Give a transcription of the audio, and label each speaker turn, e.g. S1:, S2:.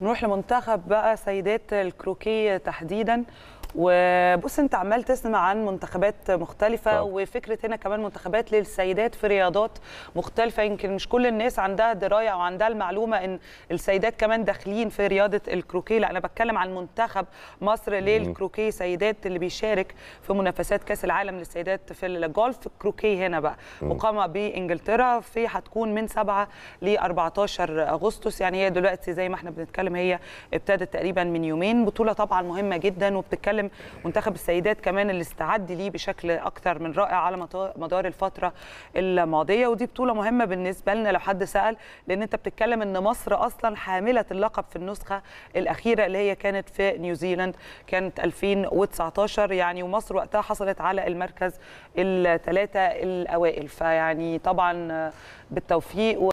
S1: نروح لمنتخب بقى سيدات الكروكي تحديدا وبص انت عمال تسمع عن منتخبات مختلفه طبعا. وفكره هنا كمان منتخبات للسيدات في رياضات مختلفه يمكن مش كل الناس عندها درايه او عندها المعلومه ان السيدات كمان داخلين في رياضه الكروكيه لا انا بتكلم عن منتخب مصر للكروكيه سيدات اللي بيشارك في منافسات كاس العالم للسيدات في الجولف الكروكيه هنا بقى مقامه بانجلترا في هتكون من 7 ل 14 اغسطس يعني هي دلوقتي زي ما احنا بنتكلم بتتكلم هي ابتدت تقريبا من يومين بطوله طبعا مهمه جدا وبتتكلم منتخب السيدات كمان اللي استعد ليه بشكل اكثر من رائع على مدار الفتره الماضيه ودي بطوله مهمه بالنسبه لنا لو حد سال لان انت بتتكلم ان مصر اصلا حامله اللقب في النسخه الاخيره اللي هي كانت في نيوزيلاند كانت 2019 يعني ومصر وقتها حصلت على المركز الثلاثه الاوائل فيعني طبعا بالتوفيق